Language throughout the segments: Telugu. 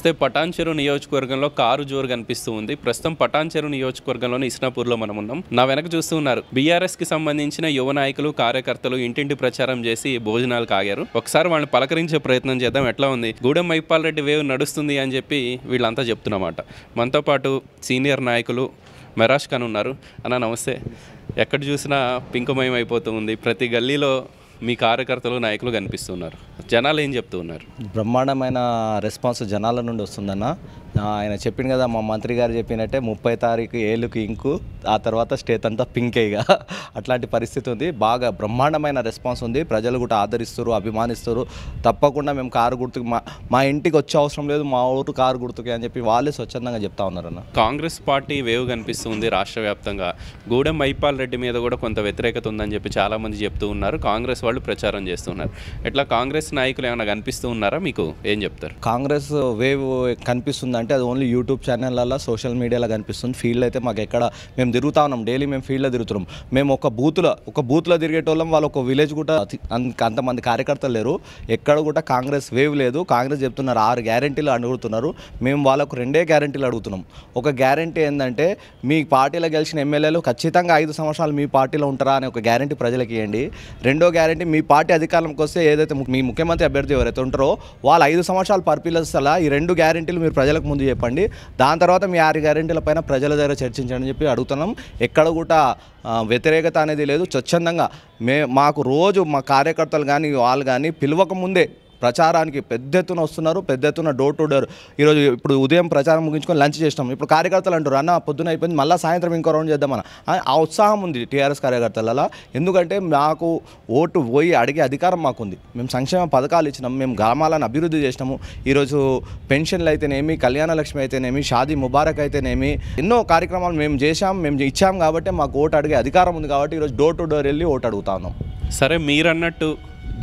వస్తే పటాన్ చెరువు నియోజకవర్గంలో కారు జోరు కనిపిస్తూ ఉంది ప్రస్తుతం పటాన్ చెరువు నియోజకవర్గంలోని ఇస్నాపూర్లో మనం ఉన్నాం నా వెనక చూస్తూ ఉన్నారు బీఆర్ఎస్కి సంబంధించిన యువ నాయకులు కార్యకర్తలు ఇంటింటి ప్రచారం చేసి భోజనాలు కాగారు ఒకసారి వాళ్ళని పలకరించే ప్రయత్నం చేద్దాం ఎట్లా ఉంది గూడెం మైపాల్ రెడ్డి వేవ్ నడుస్తుంది అని చెప్పి వీళ్ళంతా చెప్తున్నమాట మనతో పాటు సీనియర్ నాయకులు మెరాష్ ఖాన్ ఉన్నారు అన్న నమస్తే ఎక్కడ చూసినా పింకుమయం అయిపోతూ ఉంది ప్రతి గల్లీలో మీ కార్యకర్తలు నాయకులు కనిపిస్తున్నారు జనాలు ఏం చెప్తూ ఉన్నారు బ్రహ్మాండమైన రెస్పాన్స్ జనాల నుండి వస్తుందన్న ఆయన చెప్పింది కదా మా మంత్రి గారు చెప్పినట్టే ముప్పై తారీఖు ఏలుకి ఇంకు ఆ తర్వాత స్టేట్ అంతా పింకేగా అట్లాంటి పరిస్థితి ఉంది బాగా బ్రహ్మాండమైన రెస్పాన్స్ ఉంది ప్రజలు కూడా ఆదరిస్తారు అభిమానిస్తారు తప్పకుండా మేము కారు గుర్తుకు మా మా ఇంటికి వచ్చే అవసరం లేదు మా ఊరు కారు గుర్తుకే అని చెప్పి వాళ్ళే స్వచ్ఛందంగా చెప్తా ఉన్నారన్న కాంగ్రెస్ పార్టీ వేవ్ కనిపిస్తుంది రాష్ట్ర వ్యాప్తంగా గూడెం మైపాల్ రెడ్డి మీద కూడా కొంత వ్యతిరేకత ఉందని చెప్పి చాలామంది చెప్తూ ఉన్నారు కాంగ్రెస్ వాళ్ళు ప్రచారం చేస్తున్నారు ఎట్లా కాంగ్రెస్ నాయకులు ఏమైనా కనిపిస్తూ ఉన్నారా మీకు ఏం చెప్తారు కాంగ్రెస్ వేవ్ కనిపిస్తుంది అంటే అది ఓన్లీ యూట్యూబ్ ఛానళ్ళల్లో సోషల్ మీడియాలో కనిపిస్తుంది ఫీల్డ్ అయితే మాకు ఎక్కడ మేము తిరుగుతా ఉన్నాం డైలీ మేము ఫీల్డ్లో తిరుగుతున్నాం మేము ఒక బూత్లో ఒక బూత్లో తిరిగేటోళ్ళం వాళ్ళు ఒక విలేజ్ కూడా అంతమంది కార్యకర్తలు లేరు ఎక్కడ కూడా కాంగ్రెస్ వేవ్ లేదు కాంగ్రెస్ చెప్తున్నారు ఆరు గ్యారంటీలు అడుగుతున్నారు మేము వాళ్ళకు రెండే గ్యారంటీలు అడుగుతున్నాం ఒక గ్యారంటీ ఏంటంటే మీ పార్టీలో గెలిచిన ఎమ్మెల్యేలు ఖచ్చితంగా ఐదు సంవత్సరాలు మీ పార్టీలో ఉంటారా అనే ఒక గ్యారంటీ ప్రజలకు ఇవ్వండి రెండో గ్యారంటీ ఏంటంటే మీ పార్టీ అధికారంకి వస్తే ఏదైతే మీ ముఖ్యమంత్రి అభ్యర్థి ఎవరైతే ఉంటారో వాళ్ళు ఐదు సంవత్సరాలు పరిపీలిస్తా ఈ రెండు గ్యారెంటీలు మీరు ప్రజలకు ముందు చెప్పండి దాని తర్వాత మీ ఆరు గ్యారెంటీల పైన ప్రజల దగ్గర చర్చించండి చెప్పి అడుగుతున్నాం ఎక్కడ కూడా వ్యతిరేకత అనేది లేదు స్వచ్ఛందంగా మే మాకు రోజు మా కార్యకర్తలు కానీ వాళ్ళు కానీ పిలవక ముందే ప్రచారానికి పెద్ద ఎత్తున వస్తున్నారు పెద్ద ఎత్తున డోర్ టు డోర్ ఈరోజు ఇప్పుడు ఉదయం ప్రచారం ముగించుకొని లంచ్ చేసినాం ఇప్పుడు కార్యకర్తలు అంటారు అన్న పొద్దున అయిపోయింది మళ్ళీ సాయంత్రం ఇంకో రౌండ్ చేద్దామన్న ఆ ఉత్సాహం ఉంది టీఆర్ఎస్ కార్యకర్తలలో ఎందుకంటే మాకు ఓటు పోయి అడిగే అధికారం మాకుంది మేము సంక్షేమ పథకాలు ఇచ్చినాం మేము గ్రామాలను అభివృద్ధి చేసినాము ఈరోజు పెన్షన్లు అయితేనేమి కళ్యాణ లక్ష్మి అయితేనేమి షాదీ ముబారక్ అయితేనేమి ఎన్నో కార్యక్రమాలు మేము చేశాం మేము ఇచ్చాం కాబట్టి మాకు ఓటు అడిగే అధికారం ఉంది కాబట్టి ఈరోజు డోర్ టు డోర్ వెళ్ళి ఓటు అడుగుతా ఉన్నాం సరే మీరన్నట్టు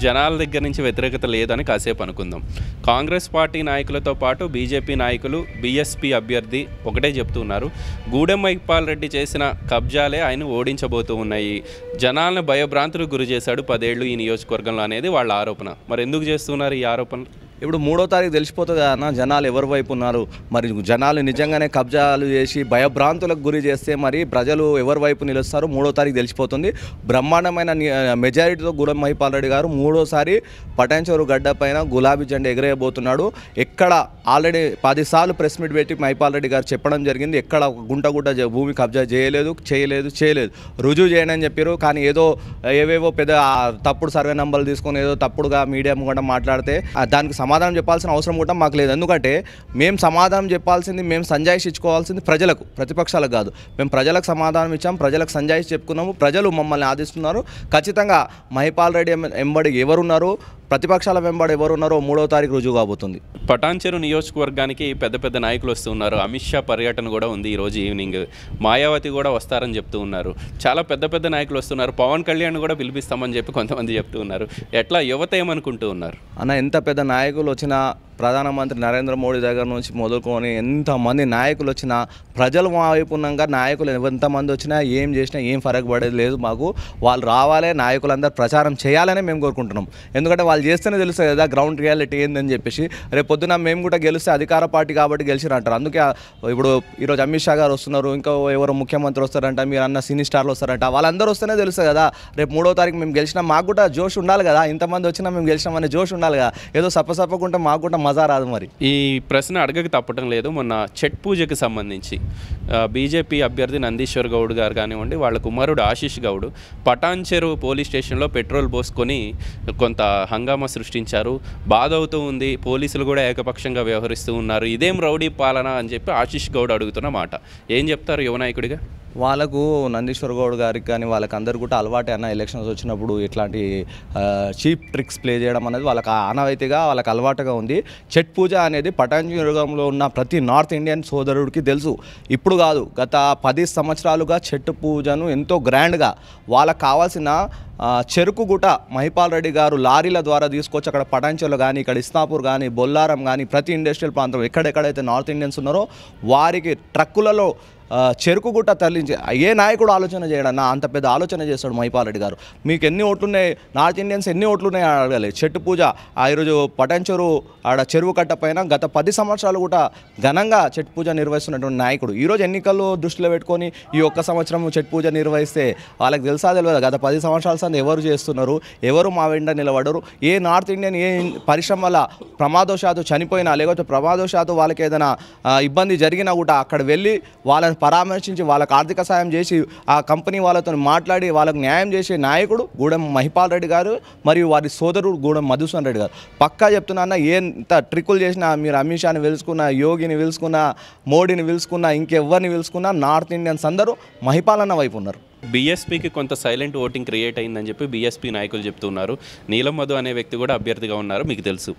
జనాల దగ్గర నుంచి వ్యతిరేకత లేదని కాసేపు అనుకుందాం కాంగ్రెస్ పార్టీ నాయకులతో పాటు బీజేపీ నాయకులు బీఎస్పీ అభ్యర్థి ఒకటే చెప్తున్నారు గూడెం మైపాల్ రెడ్డి చేసిన కబ్జాలే ఆయన ఓడించబోతూ ఉన్నాయి జనాలను భయభ్రాంతులు గురి చేశాడు పదేళ్లు ఈ నియోజకవర్గంలో అనేది వాళ్ళ ఆరోపణ మరి ఎందుకు చేస్తున్నారు ఈ ఆరోపణలు ఇప్పుడు మూడో తారీఖు తెలిసిపోతుంది అన్న జనాలు ఎవరి వైపు ఉన్నారు మరి జనాలు నిజంగానే కబ్జాలు చేసి భయభ్రాంతులకు గురి చేస్తే మరి ప్రజలు ఎవరి వైపు నిలుస్తారు మూడో తారీఖు తెలిసిపోతుంది బ్రహ్మాండమైన మెజారిటీతో గులం రెడ్డి గారు మూడోసారి పటాన్చోరు గడ్డ పైన గులాబీ జెండా ఎగరేయబోతున్నాడు ఎక్కడ ఆల్రెడీ పదిసార్లు ప్రెస్ మీట్ పెట్టి రెడ్డి గారు చెప్పడం జరిగింది ఎక్కడ గుంట గుంట భూమి కబ్జా చేయలేదు చేయలేదు చేయలేదు రుజువు చేయండి అని చెప్పారు కానీ ఏదో ఏవేవో పెద్ద తప్పుడు సర్వే నంబర్లు తీసుకొని ఏదో తప్పుడుగా మీడియా కూడా మాట్లాడితే దానికి సమాధానం చెప్పాల్సిన అవసరం కూడా మాకు లేదు ఎందుకంటే మేము సమాధానం చెప్పాల్సింది మేము సంజాయిషి ఇచ్చుకోవాల్సింది ప్రజలకు ప్రతిపక్షాలకు కాదు మేము ప్రజలకు సమాధానం ఇచ్చాం ప్రజలకు సంజాయిషి చెప్పుకున్నాము ప్రజలు మమ్మల్ని ఆదిస్తున్నారు ఖచ్చితంగా మహిపాల్ రెడ్డి ఎంబడి ఎవరున్నారు ప్రతిపక్షాల వెంబడి ఎవరున్నారో మూడో తారీఖు రుజువు కాబోతుంది పటాన్చెరు నియోజకవర్గానికి పెద్ద పెద్ద నాయకులు వస్తూ ఉన్నారు అమిత్ షా పర్యటన కూడా ఉంది ఈరోజు ఈవినింగ్ మాయావతి కూడా వస్తారని చెప్తూ ఉన్నారు చాలా పెద్ద పెద్ద నాయకులు వస్తున్నారు పవన్ కళ్యాణ్ కూడా పిలిపిస్తామని చెప్పి కొంతమంది చెప్తూ ఉన్నారు ఎట్లా యువత ఏమనుకుంటూ ఉన్నారు అన్న ఎంత పెద్ద నాయకులు ఆర్థిక లోచన ప్రధానమంత్రి నరేంద్ర మోడీ దగ్గర నుంచి మొదలుకొని ఎంతమంది నాయకులు వచ్చినా ప్రజలు మా వైపు ఉన్నాక నాయకులు ఎంతమంది వచ్చినా ఏం చేసినా ఏం ఫరక్ పడేది లేదు మాకు వాళ్ళు రావాలి నాయకులందరూ ప్రచారం చేయాలని మేము కోరుకుంటున్నాం ఎందుకంటే వాళ్ళు చేస్తేనే తెలుస్తుంది కదా గ్రౌండ్ రియాలిటీ ఏందని చెప్పేసి రేపు పొద్దున మేము కూడా గెలిస్తే అధికార పార్టీ కాబట్టి గెలిచిరంటారు అందుకే ఇప్పుడు ఈరోజు అమిత్ షా గారు వస్తున్నారు ఇంకా ఎవరు ముఖ్యమంత్రి వస్తారంట మీరు అన్న సినీ స్టార్లు వస్తారంట వాళ్ళందరూ వస్తేనే తెలుస్తుంది కదా రేపు మూడో తారీఖు మేము గెలిచినా మాకు కూడా జోష్ ఉండాలి కదా ఇంతమంది వచ్చినా మేము గెలిచినామనే జోష్ ఉండాలి కదా ఏదో సప్పసప్పకుంటే మాకు కూడా మజా రాదు మరి ఈ ప్రశ్న అడగక తప్పటం లేదు మొన్న ఛట్ పూజకి సంబంధించి బీజేపీ అభ్యర్థి నందీశ్వర్ గౌడ్ గారు కానివ్వండి వాళ్ళ కుమారుడు ఆశీష్ గౌడ్ పటాన్ చెరువు పోలీస్ స్టేషన్లో పెట్రోల్ పోసుకొని కొంత హంగామా సృష్టించారు బాధ అవుతూ ఉంది పోలీసులు కూడా ఏకపక్షంగా వ్యవహరిస్తూ ఉన్నారు ఇదేం రౌడీ పాలన అని చెప్పి ఆశీష్ గౌడ్ అడుగుతున్న మాట ఏం చెప్తారు యువనాయకుడిగా వాళ్ళకు నందీశ్వర్ గౌడ్ గారికి కానీ వాళ్ళకి కూడా అలవాటు అన్న ఎలక్షన్స్ వచ్చినప్పుడు ఇట్లాంటి చీప్ ట్రిక్స్ ప్లే చేయడం అనేది వాళ్ళకి ఆనవాయితీగా వాళ్ళకి అలవాటుగా ఉంది చెట్ పూజ అనేది పటాంజయుగంలో ఉన్న ప్రతి నార్త్ ఇండియన్ సోదరుడికి తెలుసు ఇప్పుడు కాదు గత పది సంవత్సరాలుగా చెట్టు పూజను ఎంతో గ్రాండ్గా వాళ్ళకు కావాల్సిన చెరుకు గుట మహిపాల్ రెడ్డి గారు లారీల ద్వారా తీసుకొచ్చి అక్కడ పటాంచలు కానీ ఇక్కడ ఇస్నాపూర్ కానీ బొల్లారం కానీ ప్రతి ఇండస్ట్రియల్ ప్రాంతం ఎక్కడెక్కడైతే నార్త్ ఇండియన్స్ ఉన్నారో వారికి ట్రక్కులలో చెరుకు గుట్ట తరలించి ఏ నాయకుడు ఆలోచన చేయడన్నా అంత పెద్ద ఆలోచన చేస్తాడు మహిపాలరెడ్డి గారు మీకు ఎన్ని ఓట్లున్నాయి నార్త్ ఇండియన్స్ ఎన్ని ఓట్లున్నాయి అడగలేదు చెట్టు పూజ ఆ ఈరోజు పటంచెరు ఆడ చెరువు కట్ట పైన గత పది సంవత్సరాలు కూడా ఘనంగా చెట్టు పూజ నిర్వహిస్తున్నటువంటి నాయకుడు ఈరోజు ఎన్నికల్లో దృష్టిలో పెట్టుకొని ఈ ఒక్క సంవత్సరం చెట్టు పూజ నిర్వహిస్తే వాళ్ళకి తెలుసా తెలియదు గత పది సంవత్సరాల సంద ఎవరు చేస్తున్నారు ఎవరు మా వెంట నిలబడరు ఏ నార్త్ ఇండియన్ ఏ పరిశ్రమ వల్ల ప్రమాదోశాత్తు చనిపోయినా లేకపోతే ప్రమాదోశాత్తు వాళ్ళకి ఏదైనా ఇబ్బంది జరిగినా కూడా అక్కడ వెళ్ళి వాళ్ళని వాళ్ళని పరామర్శించి వాళ్ళకు ఆర్థిక సాయం చేసి ఆ కంపెనీ వాళ్ళతో మాట్లాడి వాళ్ళకు న్యాయం చేసే నాయకుడు గూడెం మహిపాల్ రెడ్డి గారు మరియు వారి సోదరుడు గూడెం మధుసూన్ రెడ్డి గారు పక్కా చెప్తున్నా ఎంత ట్రిక్కులు చేసినా మీరు అమిత్ షాని పిలుచుకున్న యోగిని పిలుచుకున్న మోడీని పిలుచుకున్న ఇంకెవరిని పిలుచుకున్నా నార్త్ ఇండియన్స్ అందరూ మహిపాలన్న వైపు ఉన్నారు బీఎస్పీకి కొంత సైలెంట్ ఓటింగ్ క్రియేట్ అయిందని చెప్పి బీఎస్పీ నాయకులు చెప్తున్నారు నీలం మధు అనే వ్యక్తి కూడా అభ్యర్థిగా ఉన్నారు మీకు తెలుసు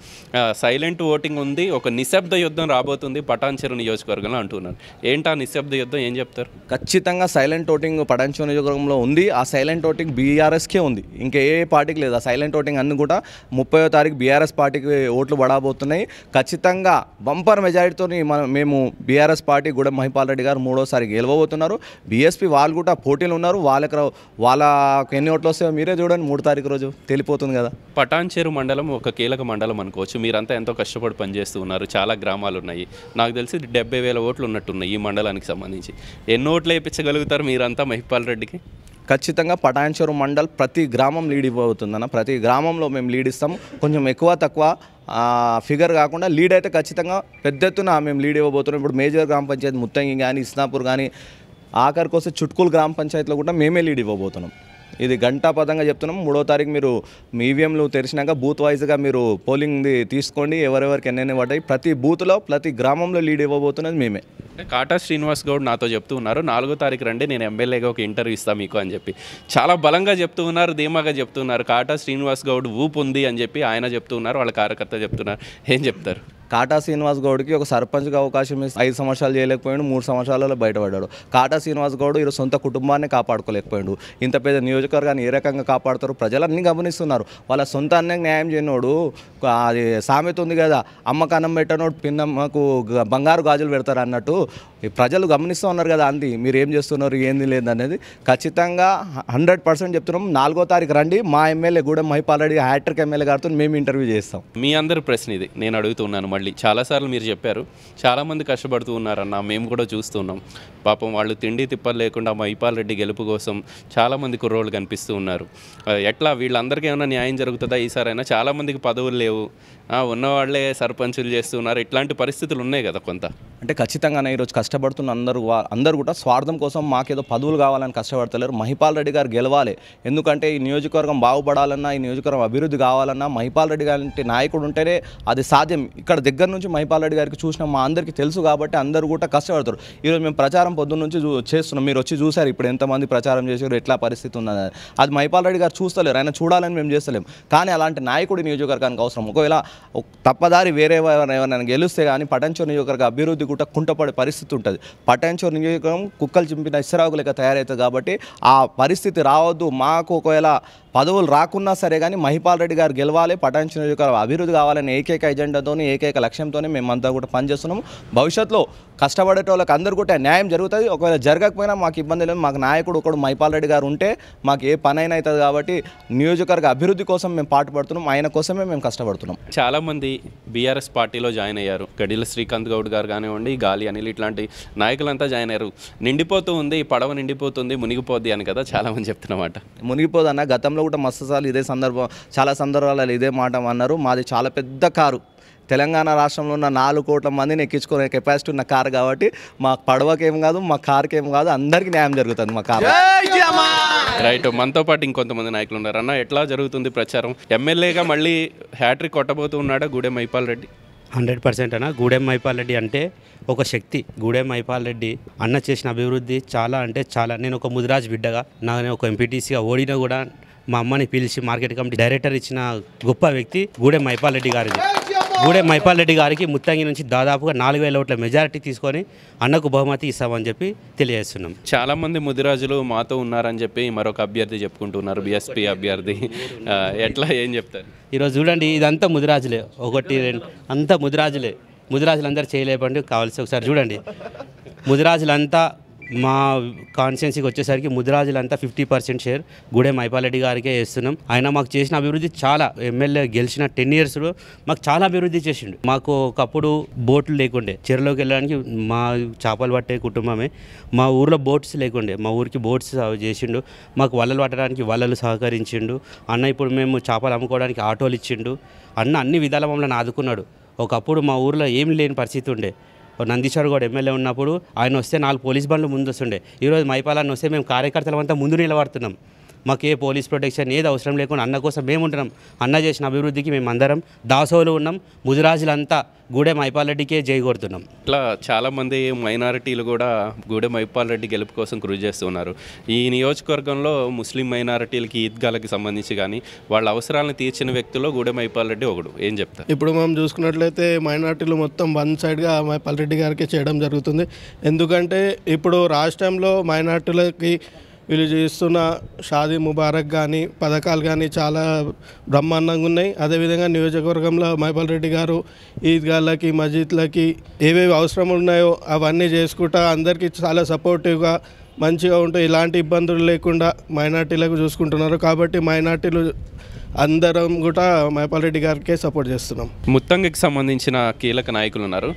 సైలెంట్ ఓటింగ్ ఉంది ఒక నిశ్శబ్ద యుద్ధం రాబోతుంది పటాన్చెరు నియోజకవర్గంలో అంటున్నారు ఏంటా నిశ్శబ్ద యుద్ధం ఏం చెప్తారు ఖచ్చితంగా సైలెంట్ ఓటింగ్ పటాన్చెరు నియోజకవర్గంలో ఉంది ఆ సైలెంట్ ఓటింగ్ బీఆర్ఎస్కే ఉంది ఇంకా ఏ పార్టీకి లేదు ఆ సైలెంట్ ఓటింగ్ అన్ని కూడా ముప్పయో తారీఖు బీఆర్ఎస్ పార్టీకి ఓట్లు పడబోతున్నాయి ఖచ్చితంగా బంపర్ మెజారిటీతో మనం మేము బీఆర్ఎస్ పార్టీ కూడా మహిపాల్ రెడ్డి గారు మూడోసారి గెలవబోతున్నారు బీఎస్పీ వాళ్ళు కూడా పోటీలు ఉన్నారు ఉన్నారు వాళ్ళకి వాళ్ళకు ఎన్ని ఓట్లు వస్తాయో మీరే చూడండి మూడు తారీఖు రోజు తెలిపోతుంది కదా పటాన్చేరు మండలం ఒక కీలక మండలం అనుకోవచ్చు మీరంతా ఎంతో కష్టపడి పనిచేస్తూ ఉన్నారు చాలా గ్రామాలు ఉన్నాయి నాకు తెలిసి డెబ్బై వేల ఓట్లు ఉన్నట్టున్నాయి ఈ మండలానికి సంబంధించి ఎన్ని ఓట్లు వేయించగలుగుతారు మీరంతా మహిపాల్ రెడ్డికి ఖచ్చితంగా పటాన్చేరు మండల్ ప్రతి గ్రామం లీడ్ ఇవ్వబోతుందన్న ప్రతి గ్రామంలో మేము లీడ్ ఇస్తాము కొంచెం ఎక్కువ తక్కువ ఫిగర్ కాకుండా లీడ్ అయితే ఖచ్చితంగా పెద్ద ఎత్తున మేము లీడ్ ఇవ్వబోతున్నాం ఇప్పుడు మేజర్ గ్రామ పంచాయతీ ముత్తంగి కానీ ఇస్నాపూర్ కానీ ఆఖరికి వస్తే చుట్కూలు గ్రామ పంచాయతీలో కూడా మేమే లీడ్ ఇవ్వబోతున్నాం ఇది గంటా పదంగా చెప్తున్నాం మూడో తారీఖు మీరు ఈవీఎంలు తెరిచినాక బూత్ వైజ్గా మీరు పోలింగ్ది తీసుకోండి ఎవరెవరికి ఎన్నెన్ని పడ్డాయి ప్రతి బూత్లో ప్రతి గ్రామంలో లీడ్ ఇవ్వబోతున్నది మేమే కాటా శ్రీనివాస్ గౌడ్ నాతో చెప్తూ ఉన్నారు నాలుగో తారీఖు రండి నేను ఎమ్మెల్యేగా ఒక ఇంటర్వ్యూ ఇస్తాను మీకు అని చెప్పి చాలా బలంగా చెప్తూ ఉన్నారు ధీమాగా చెప్తున్నారు కాటా శ్రీనివాస్ గౌడ్ ఊపు ఉంది అని చెప్పి ఆయన చెప్తూ ఉన్నారు వాళ్ళ కార్యకర్త చెప్తున్నారు ఏం చెప్తారు కాటా శ్రీనివాస్ గౌడ్కి ఒక సర్పంచ్గా అవకాశం ఇస్తే ఐదు సంవత్సరాలు చేయలేకపోయాడు మూడు సంవత్సరాలలో బయటపడ్డాడు కాటా శ్రీనివాస్ గౌడ్ ఈరోజు సొంత కుటుంబాన్ని కాపాడుకోలేకపోయాడు ఇంత పెద్ద నియోజకవర్గాన్ని ఏ రకంగా కాపాడుతారు ప్రజలన్నీ గమనిస్తున్నారు వాళ్ళ సొంత అన్యాయం న్యాయం చేయనోడు అది సామెత ఉంది కదా కన్నం పెట్టనోడు పిన్నమ్మకు బంగారు గాజులు పెడతారు అన్నట్టు ప్రజలు గమనిస్తూ ఉన్నారు కదా అంది మీరు ఏం చేస్తున్నారు ఏంది లేదనేది ఖచ్చితంగా హండ్రెడ్ పర్సెంట్ చెప్తున్నాం నాలుగో తారీఖు రండి మా MLA Gudem Mahipal Reddy hattrick MLA గారితో మేము ఇంటర్వ్యూ చేస్తాం మీ అందరి ప్రశ్న ఇది నేను అడుగుతున్నాను మళ్ళీ చాలాసార్లు మీరు చెప్పారు చాలామంది కష్టపడుతూ ఉన్నారన్న మేము కూడా చూస్తున్నాం పాపం వాళ్ళు తిండి తిప్పలు లేకుండా మా ఇపాల్ రెడ్డి గెలుపు కోసం చాలామంది కుర్రోళ్ళు కనిపిస్తూ ఉన్నారు ఎట్లా వీళ్ళందరికీ ఏమైనా న్యాయం జరుగుతుందా ఈసారైనా చాలామందికి పదవులు లేవు ఉన్నవాళ్లే సర్పంచులు చేస్తున్నారు ఇట్లాంటి పరిస్థితులు ఉన్నాయి కదా కొంత అంటే ఖచ్చితంగానే ఈరోజు కష్టపడుతున్న అందరూ అందరూ కూడా స్వార్థం కోసం మాకేదో పదవులు కావాలని కష్టపడతలేరు మహిపాల్ రెడ్డి గారు గెలవాలి ఎందుకంటే ఈ నియోజకవర్గం బాగుపడాలన్నా ఈ నియోజకవర్గం అభివృద్ధి కావాలన్నా మహిపాల్ రెడ్డి గారి నాయకుడు ఉంటేనే అది సాధ్యం ఇక్కడ దగ్గర నుంచి మహిపాల్ గారికి చూసిన మా అందరికీ తెలుసు కాబట్టి అందరు కూడా కష్టపడతారు ఈరోజు మేము ప్రచారం పొద్దున్న నుంచి చేస్తున్నాం మీరు వచ్చి చూసారు ఇప్పుడు ఎంతమంది ప్రచారం చేశారు ఎట్లా పరిస్థితి ఉందని అది మహిపాల్ రెడ్డి గారు చూస్తలేరు ఆయన చూడాలని మేము చేస్తలేం కానీ అలాంటి నాయకుడి నియోజకవర్గానికి అవసరం ఒకవేళ తప్పదారి వేరే ఎవరైనా గెలిస్తే కానీ పటంచోర్ నియోజకవర్గ అభివృద్ధి కూడా కుంటపడే పరిస్థితి ఉంటుంది పటంచోర్ నియోజకవర్గం కుక్కలు చింపిన ఇసరాకు లెక్క తయారవుతుంది కాబట్టి ఆ పరిస్థితి రావద్దు మాకు ఒకవేళ పదవులు రాకున్నా సరే కానీ మహిపాల్ రెడ్డి గారు గెలవాలి పటాంచి నియోజకవర్గం అభివృద్ధి కావాలనే ఏకైక ఎజెండాతోనే ఏకైక లక్ష్యంతోనే మేమంతా కూడా పనిచేస్తున్నాము భవిష్యత్తులో కష్టపడేటోళ్ళకి అందరు కూడా న్యాయం జరుగుతుంది ఒకవేళ జరగకపోయినా మాకు ఇబ్బంది లేదు మాకు నాయకుడు ఒకడు మహిపాల్ రెడ్డి గారు ఉంటే మాకు ఏ అయినా అవుతుంది కాబట్టి నియోజకవర్గ అభివృద్ధి కోసం మేము పాటుపడుతున్నాం ఆయన కోసమే మేము కష్టపడుతున్నాం చాలామంది బీఆర్ఎస్ పార్టీలో జాయిన్ అయ్యారు గడిల శ్రీకాంత్ గౌడ్ గారు కానివ్వండి గాలి అనిల్ ఇట్లాంటి నాయకులంతా జాయిన్ అయ్యారు నిండిపోతూ ఉంది పడవ నిండిపోతుంది మునిగిపోద్ది అని కదా చాలామంది చెప్తున్నమాట మునిగిపోదన్న గతంలో గతంలో కూడా మస్తుసార్లు ఇదే సందర్భం చాలా సందర్భాలలో ఇదే మాట అన్నారు మాది చాలా పెద్ద కారు తెలంగాణ రాష్ట్రంలో ఉన్న నాలుగు కోట్ల మందిని ఎక్కించుకునే కెపాసిటీ ఉన్న కారు కాబట్టి మా పడవకేం కాదు మా కార్కేం కాదు అందరికీ న్యాయం జరుగుతుంది మా కారు రైట్ మనతో పాటు ఇంకొంతమంది నాయకులు ఉన్నారు అన్న ఎట్లా జరుగుతుంది ప్రచారం ఎమ్మెల్యేగా మళ్ళీ హ్యాట్రిక్ కొట్టబోతూ ఉన్నాడా గూడెం మైపాల్ రెడ్డి హండ్రెడ్ పర్సెంట్ అన్న గూడెం మైపాల్ రెడ్డి అంటే ఒక శక్తి గూడెం మైపాల్ రెడ్డి అన్న చేసిన అభివృద్ధి చాలా అంటే చాలా నేను ఒక ముదిరాజ్ బిడ్డగా నా ఒక ఎంపీటీసీగా ఓడినా కూడా మా అమ్మని పిలిచి మార్కెట్ కమిటీ డైరెక్టర్ ఇచ్చిన గొప్ప వ్యక్తి గూడెం మైపాల్ రెడ్డి గారిది గూడెం మైపాల్ రెడ్డి గారికి ముత్తంగి నుంచి దాదాపుగా నాలుగు వేల ఓట్ల మెజారిటీ తీసుకొని అన్నకు బహుమతి ఇస్తామని చెప్పి తెలియజేస్తున్నాం చాలామంది ముదిరాజులు మాతో ఉన్నారని చెప్పి మరొక అభ్యర్థి చెప్పుకుంటున్నారు బీఎస్పీ అభ్యర్థి ఎట్లా ఏం చెప్తారు ఈరోజు చూడండి ఇదంతా ముదిరాజులే ఒకటి రెండు అంతా ముదిరాజులే ముదిరాజులందరూ చేయలేపండి కావాల్సి ఒకసారి చూడండి ముదిరాజులంతా మా కాన్స్టిట్యున్సీకి వచ్చేసరికి ముదిరాజులంతా ఫిఫ్టీ పర్సెంట్ షేర్ గుడే మైపాలరెడ్డి గారికే వేస్తున్నాం ఆయన మాకు చేసిన అభివృద్ధి చాలా ఎమ్మెల్యే గెలిచిన టెన్ ఇయర్స్లో మాకు చాలా అభివృద్ధి చేసిండు మాకు ఒకప్పుడు బోట్లు లేకుండే చెరలోకి వెళ్ళడానికి మా చేపలు పట్టే కుటుంబమే మా ఊర్లో బోట్స్ లేకుండే మా ఊరికి బోట్స్ చేసిండు మాకు వలలు పట్టడానికి వలలు సహకరించిండు అన్న ఇప్పుడు మేము చేపలు అమ్ముకోవడానికి ఆటోలు ఇచ్చిండు అన్న అన్ని విధాల మమ్మల్ని ఆదుకున్నాడు ఒకప్పుడు మా ఊర్లో ఏమి లేని పరిస్థితి ఉండే నందీశ్వర్ గౌడ్ ఎమ్మెల్యే ఉన్నప్పుడు ఆయన వస్తే నాలుగు పోలీస్ బండ్లు ముందు వస్తుండే ఈరోజు మైపాలాన్ని వస్తే మేము అంతా ముందు నిలబడుతున్నాం మాకు ఏ పోలీస్ ప్రొటెక్షన్ ఏది అవసరం లేకుండా అన్న కోసం మేము ఉంటున్నాం అన్న చేసిన అభివృద్ధికి మేము అందరం దాసోలు ఉన్నాం ముదిరాజులంతా గూడెం ఐపాల్ రెడ్డికే జయగొడుతున్నాం ఇట్లా చాలామంది మైనారిటీలు కూడా గూడెం రెడ్డి గెలుపు కోసం కృషి చేస్తున్నారు ఈ నియోజకవర్గంలో ముస్లిం మైనారిటీలకి ఈద్గాలకి సంబంధించి కానీ వాళ్ళ అవసరాలను తీర్చిన వ్యక్తుల్లో గూడెం రెడ్డి ఒకడు ఏం చెప్తారు ఇప్పుడు మనం చూసుకున్నట్లయితే మైనారిటీలు మొత్తం వన్ సైడ్గా మైపాల్ రెడ్డి గారికి చేయడం జరుగుతుంది ఎందుకంటే ఇప్పుడు రాష్ట్రంలో మైనారిటీలకి వీళ్ళు చేస్తున్న షాదీ ముబారక్ కానీ పథకాలు కానీ చాలా బ్రహ్మాండంగా ఉన్నాయి అదేవిధంగా నియోజకవర్గంలో మహిపాల్ రెడ్డి గారు ఈద్గాళ్ళకి మస్జిద్లకి ఏవేవి అవసరం ఉన్నాయో అవన్నీ చేసుకుంటా అందరికీ చాలా సపోర్టివ్గా మంచిగా ఉంటూ ఎలాంటి ఇబ్బందులు లేకుండా మైనార్టీలకు చూసుకుంటున్నారు కాబట్టి మైనార్టీలు అందరం కూడా మహిపాల్ రెడ్డి గారికే సపోర్ట్ చేస్తున్నాం ముత్తంగికి సంబంధించిన కీలక నాయకులు ఉన్నారు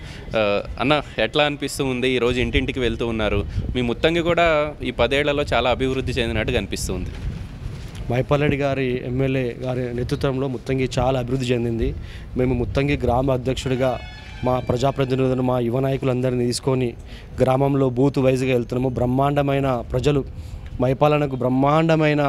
అన్న ఎట్లా అనిపిస్తూ ఉంది ఈరోజు ఇంటింటికి వెళ్తూ ఉన్నారు మీ ముత్తంగి కూడా ఈ పదేళ్లలో చాలా అభివృద్ధి చెందినట్టు కనిపిస్తుంది మైపాలరెడ్డి గారి ఎమ్మెల్యే గారి నేతృత్వంలో ముత్తంగి చాలా అభివృద్ధి చెందింది మేము ముత్తంగి గ్రామ అధ్యక్షుడిగా మా ప్రజాప్రతినిధులను మా యువ నాయకులందరినీ తీసుకొని గ్రామంలో బూత్ వైజ్గా వెళ్తున్నాము బ్రహ్మాండమైన ప్రజలు మైపాలనకు బ్రహ్మాండమైన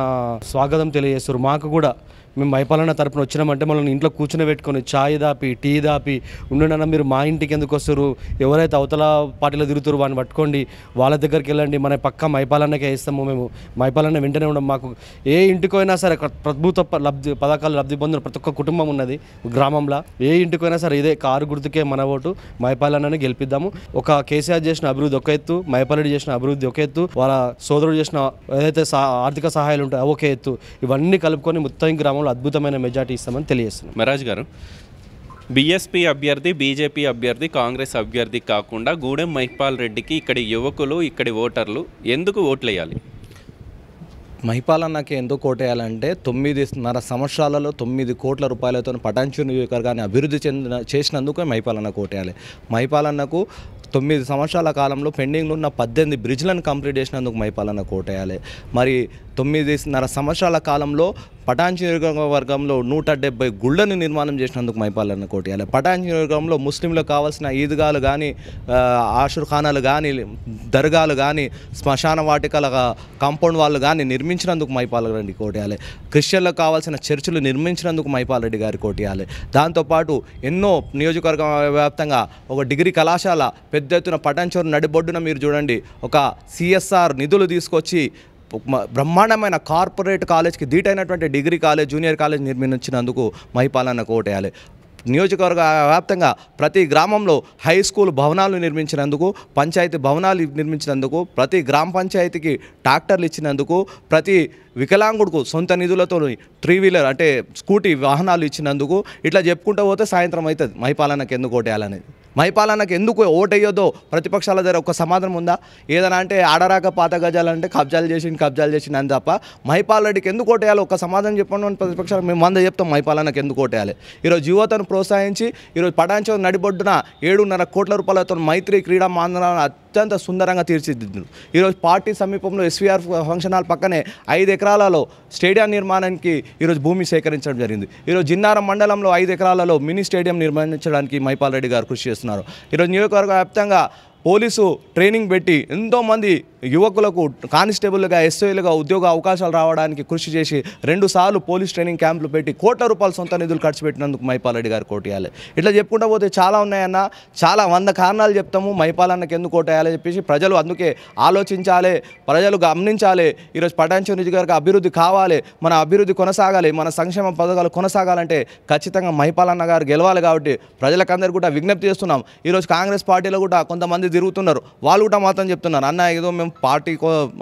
స్వాగతం తెలియజేస్తారు మాకు కూడా మేము మైపాలన్న తరపున వచ్చినామంటే మనల్ని ఇంట్లో కూర్చుని పెట్టుకొని ఛాయ్ దాపి టీ దాపి ఉండడన్నా మీరు మా ఇంటికి ఎందుకు వస్తారు ఎవరైతే అవతల పార్టీలో తిరుగుతారు వాడిని పట్టుకోండి వాళ్ళ దగ్గరికి వెళ్ళండి మన పక్క మైపాలన్నకే వేస్తాము మేము మైపాలన్న వెంటనే ఉండం మాకు ఏ ఇంటికైనా సరే ప్రభుత్వ లబ్ధి పథకాలు లబ్ధి పొందిన ప్రతి ఒక్క కుటుంబం ఉన్నది గ్రామంలో ఏ ఇంటికైనా సరే ఇదే కారు గుర్తుకే మన ఓటు మైపాలన్నని గెలిపిద్దాము ఒక కేసీఆర్ చేసిన అభివృద్ధి ఒక ఎత్తు మైపాలరెడ్డి చేసిన అభివృద్ధి ఒక ఎత్తు వాళ్ళ సోదరుడు చేసిన ఏదైతే ఆర్థిక సహాయాలు ఉంటాయో ఒకే ఎత్తు ఇవన్నీ కలుపుకొని మొత్తం గ్రామం స్థానంలో అద్భుతమైన మెజార్టీ ఇస్తామని తెలియజేస్తున్నాం మెరాజ్ గారు బీఎస్పీ అభ్యర్థి బీజేపీ అభ్యర్థి కాంగ్రెస్ అభ్యర్థి కాకుండా గూడెం మహిపాల్ రెడ్డికి ఇక్కడి యువకులు ఇక్కడి ఓటర్లు ఎందుకు ఓట్లేయాలి మహిపాల్ అన్నకి ఎందుకు ఓటేయాలంటే తొమ్మిదిన్నర సంవత్సరాలలో తొమ్మిది కోట్ల రూపాయలతో పటాంచు నియోజకవర్గాన్ని అభివృద్ధి చెందిన చేసినందుకు మహిపాల్ అన్నకు ఓటేయాలి మహిపాల్ అన్నకు తొమ్మిది సంవత్సరాల కాలంలో పెండింగ్లో ఉన్న పద్దెనిమిది బ్రిడ్జ్లను కంప్లీట్ చేసినందుకు మైపాలన కోటయాలే మరి తొమ్మిదిన్నర సంవత్సరాల కాలంలో పటాంచి నియోజకవర్గంలో నూట డెబ్బై గుళ్ళను నిర్మాణం చేసినందుకు మైపాలన కోటేయాలి పటాంచి నియోజకవర్గంలో ముస్లింలకు కావాల్సిన ఈద్గాలు కానీ ఆషుర్ఖానాలు కానీ దర్గాలు కానీ శ్మశాన వాటికల కాంపౌండ్ వాళ్ళు కానీ నిర్మించినందుకు మైపాల రెడ్డి కోటయాలే క్రిస్టియన్లకు కావాల్సిన చర్చిలు నిర్మించినందుకు మైపాలరెడ్డి గారి కోటేయాలి దాంతోపాటు ఎన్నో నియోజకవర్గ వ్యాప్తంగా ఒక డిగ్రీ కళాశాల పెద్ద పెద్ద ఎత్తున పటాన్చోరు నడిబొడ్డున మీరు చూడండి ఒక సిఎస్ఆర్ నిధులు తీసుకొచ్చి బ్రహ్మాండమైన కార్పొరేట్ కాలేజ్కి దీటైనటువంటి డిగ్రీ కాలేజ్ జూనియర్ కాలేజ్ నిర్మించినందుకు మహిపాలన కోటేయాలి నియోజకవర్గ వ్యాప్తంగా ప్రతి గ్రామంలో హై స్కూల్ భవనాలు నిర్మించినందుకు పంచాయతీ భవనాలు నిర్మించినందుకు ప్రతి గ్రామ పంచాయతీకి ట్రాక్టర్లు ఇచ్చినందుకు ప్రతి వికలాంగుడుకు సొంత నిధులతో త్రీ వీలర్ అంటే స్కూటీ వాహనాలు ఇచ్చినందుకు ఇట్లా చెప్పుకుంటూ పోతే సాయంత్రం అవుతుంది మహిపాలనకు ఎందుకు కోటేయాలనేది మైపాలనకు ఎందుకు ఓటయ్యోదో ప్రతిపక్షాల దగ్గర ఒక సమాధానం ఉందా ఏదైనా అంటే ఆడరాక పాత గజాలంటే కబ్జాలు చేసింది కబ్జాలు చేసింది అని తప్ప మైపాల్ రెడ్డికి ఎందుకు ఓటేయాలో ఒక సమాధానం చెప్పండి అని ప్రతిపక్షాలు మేము వంద చెప్తాం మైపాలనకు ఎందుకు ఓటేయాలి ఈరోజు యువతను ప్రోత్సహించి ఈరోజు పటాంచం నడిబొడ్డున ఏడున్నర కోట్ల రూపాయలతో మైత్రి క్రీడా మాందనాలను అత్యంత సుందరంగా తీర్చిదిద్దు ఈరోజు పార్టీ సమీపంలో ఎస్వీఆర్ ఫంక్షన్ హాల్ పక్కనే ఐదు ఎకరాలలో స్టేడియం నిర్మాణానికి ఈరోజు భూమి సేకరించడం జరిగింది ఈరోజు జిన్నారం మండలంలో ఐదు ఎకరాలలో మినీ స్టేడియం నిర్మించడానికి మైపాల్ రెడ్డి గారు కృషి చేస్తారు చేస్తున్నారు ఈరోజు నియోజకవర్గ వ్యాప్తంగా పోలీసు ట్రైనింగ్ పెట్టి ఎంతోమంది యువకులకు కానిస్టేబుల్గా ఎస్ఐలుగా ఉద్యోగ అవకాశాలు రావడానికి కృషి చేసి రెండుసార్లు పోలీస్ ట్రైనింగ్ క్యాంపులు పెట్టి కోట్ల రూపాయలు సొంత నిధులు ఖర్చు పెట్టినందుకు మైపాలెడ్డి గారు కోటేయాలి ఇట్లా చెప్పుకుంటా పోతే చాలా ఉన్నాయన్న చాలా వంద కారణాలు చెప్తాము మైపాలన్నకి ఎందుకు కోటేయాలి చెప్పేసి ప్రజలు అందుకే ఆలోచించాలి ప్రజలు గమనించాలి ఈరోజు పటాంచు నిధి గారికి అభివృద్ధి కావాలి మన అభివృద్ధి కొనసాగాలి మన సంక్షేమ పథకాలు కొనసాగాలంటే ఖచ్చితంగా మహిపాలన్న గారు గెలవాలి కాబట్టి ప్రజలకందరూ కూడా విజ్ఞప్తి చేస్తున్నాం ఈరోజు కాంగ్రెస్ పార్టీలో కూడా కొంతమంది తిరుగుతున్నారు వాళ్ళు కూడా మాత్రం చెప్తున్నారు అన్న ఏదో మేము పార్టీ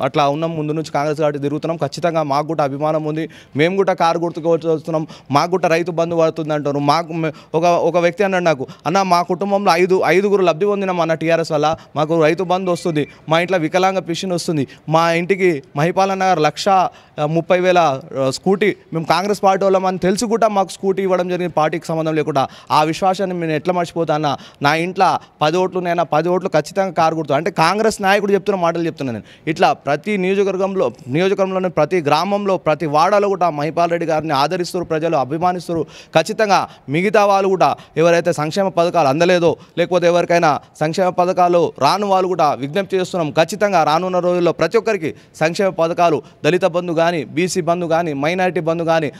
అట్లా ఉన్నాం ముందు నుంచి కాంగ్రెస్ పార్టీ తిరుగుతున్నాం ఖచ్చితంగా మాకు కూడా అభిమానం ఉంది మేము కూడా కారు గుర్తుకు వస్తున్నాం మాకు కూడా రైతు బంధు పడుతుంది అంటారు మాకు ఒక ఒక వ్యక్తి అన్నాడు నాకు అన్న మా కుటుంబంలో ఐదు ఐదుగురు లబ్ధి పొందినాం అన్న టీఆర్ఎస్ వల్ల మాకు రైతు బంధు వస్తుంది మా ఇంట్లో వికలాంగ పిషన్ వస్తుంది మా ఇంటికి మహిపాలన్ నగర్ లక్ష ముప్పై వేల స్కూటీ మేము కాంగ్రెస్ పార్టీ అని తెలుసు కూడా మాకు స్కూటీ ఇవ్వడం జరిగింది పార్టీకి సంబంధం లేకుండా ఆ విశ్వాసాన్ని నేను ఎట్లా అన్న నా ఇంట్లో పది ఓట్లు నేను పది ఓట్లు ఖచ్చితంగా కారు గుర్తు అంటే కాంగ్రెస్ నాయకుడు చెప్తున్న మాటలు చెప్తున్నాను చెప్తున్నాను నేను ఇట్లా ప్రతి నియోజకవర్గంలో నియోజకవర్గంలోని ప్రతి గ్రామంలో ప్రతి వాడలో కూడా మహిపాల్ రెడ్డి గారిని ఆదరిస్తారు ప్రజలు అభిమానిస్తారు ఖచ్చితంగా మిగతా వాళ్ళు కూడా ఎవరైతే సంక్షేమ పథకాలు అందలేదో లేకపోతే ఎవరికైనా సంక్షేమ పథకాలు రాను వాళ్ళు కూడా విజ్ఞప్తి చేస్తున్నాం ఖచ్చితంగా రానున్న రోజుల్లో ప్రతి ఒక్కరికి సంక్షేమ పథకాలు దళిత బంధు కానీ బీసీ బంధు కానీ మైనారిటీ బంధు కానీ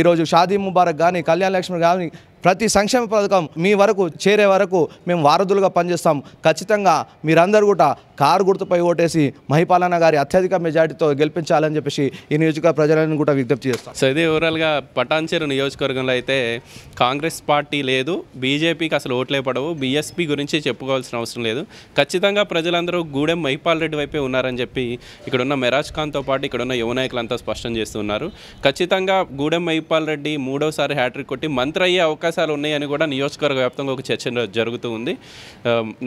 ఈరోజు షాదీ ముబారక్ కానీ కళ్యాణ లక్ష్మి కానీ ప్రతి సంక్షేమ పథకం మీ వరకు చేరే వరకు మేము వారధులుగా పనిచేస్తాం ఖచ్చితంగా మీరందరూ కూడా కారు గుర్తుపై ఓటేసి మహిపాలన గారి అత్యధిక మెజార్టీతో గెలిపించాలని చెప్పేసి ఈ నియోజక ప్రజలను కూడా విజ్ఞప్తి చేస్తాం సో ఇది ఓవరాల్గా పటాన్చేరు నియోజకవర్గంలో అయితే కాంగ్రెస్ పార్టీ లేదు బీజేపీకి అసలు ఓట్లే పడవు బీఎస్పీ గురించి చెప్పుకోవాల్సిన అవసరం లేదు ఖచ్చితంగా ప్రజలందరూ గూడెం మహిపాల్ రెడ్డి వైపే ఉన్నారని చెప్పి ఇక్కడున్న మెరాజ్ ఖాన్తో పాటు ఇక్కడున్న యువ నాయకులంతా స్పష్టం చేస్తున్నారు ఖచ్చితంగా గూడెం మహిపాల్ రెడ్డి మూడోసారి హ్యాట్రిక్ కొట్టి మంత్రి అయ్యే అవకాశాలు ఉన్నాయని కూడా నియోజకవర్గ వ్యాప్తంగా ఒక చర్చ జరుగుతూ ఉంది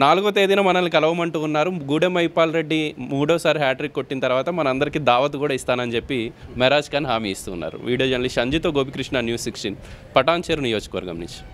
నాలుగో తేదీన మనల్ని కలవమంటూ ఉన్నారు గూడెం బోడెం అయిపాల్ రెడ్డి మూడోసారి హ్యాట్రిక్ కొట్టిన తర్వాత మన అందరికీ దావత్ కూడా ఇస్తానని చెప్పి మెరాజ్ ఖాన్ హామీ ఇస్తున్నారు వీడియో జర్నలిస్ట్ అంజితో గోపికృష్ణ న్యూస్ సిక్స్టీన్ పటాన్చేరు నియోజకవర్గం నుంచి